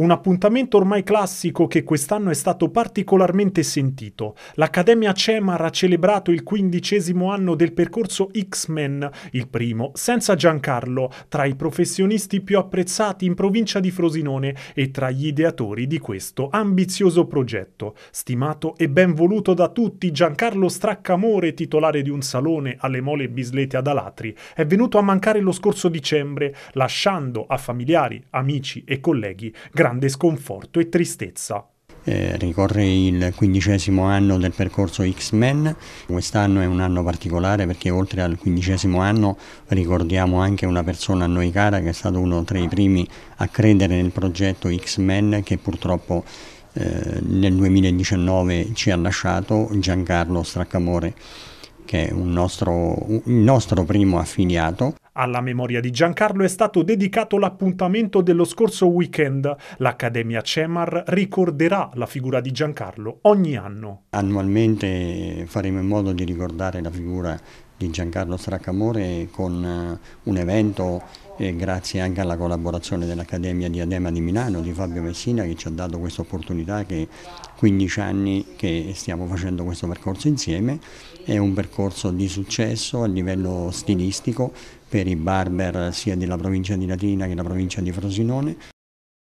Un appuntamento ormai classico che quest'anno è stato particolarmente sentito. L'Accademia CEMAR ha celebrato il quindicesimo anno del percorso X-Men, il primo, senza Giancarlo, tra i professionisti più apprezzati in provincia di Frosinone e tra gli ideatori di questo ambizioso progetto. Stimato e ben voluto da tutti, Giancarlo Straccamore, titolare di un salone alle mole bislete ad Alatri, è venuto a mancare lo scorso dicembre, lasciando a familiari, amici e colleghi grazie grande sconforto e tristezza. Eh, ricorre il quindicesimo anno del percorso X-Men, quest'anno è un anno particolare perché oltre al quindicesimo anno ricordiamo anche una persona a noi cara che è stato uno tra i primi a credere nel progetto X-Men che purtroppo eh, nel 2019 ci ha lasciato Giancarlo Straccamore che è nostro, il nostro primo affiliato. Alla memoria di Giancarlo è stato dedicato l'appuntamento dello scorso weekend. L'Accademia CEMAR ricorderà la figura di Giancarlo ogni anno. Annualmente faremo in modo di ricordare la figura di Giancarlo Stracamore con eh, un evento eh, grazie anche alla collaborazione dell'Accademia di Adema di Milano, di Fabio Messina che ci ha dato questa opportunità che 15 anni che stiamo facendo questo percorso insieme, è un percorso di successo a livello stilistico per i barber sia della provincia di Latina che della provincia di Frosinone.